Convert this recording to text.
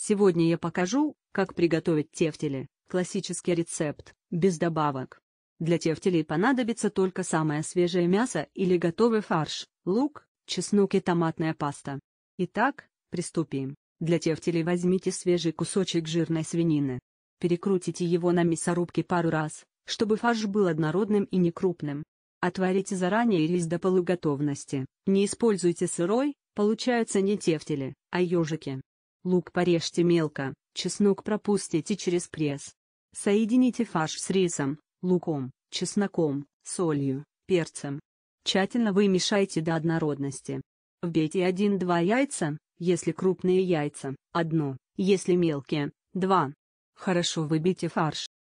Сегодня я покажу, как приготовить тефтели, классический рецепт, без добавок. Для тефтелей понадобится только самое свежее мясо или готовый фарш, лук, чеснок и томатная паста. Итак, приступим. Для тефтелей возьмите свежий кусочек жирной свинины. Перекрутите его на мясорубке пару раз, чтобы фарш был однородным и не крупным. Отварите заранее рис до полуготовности. Не используйте сырой, получаются не тефтели, а ежики. Лук порежьте мелко, чеснок пропустите через пресс. Соедините фарш с рисом, луком, чесноком, солью, перцем. Тщательно вымешайте до однородности. Вбейте 1-2 яйца, если крупные яйца, 1, если мелкие, 2. Хорошо выбейте фарш.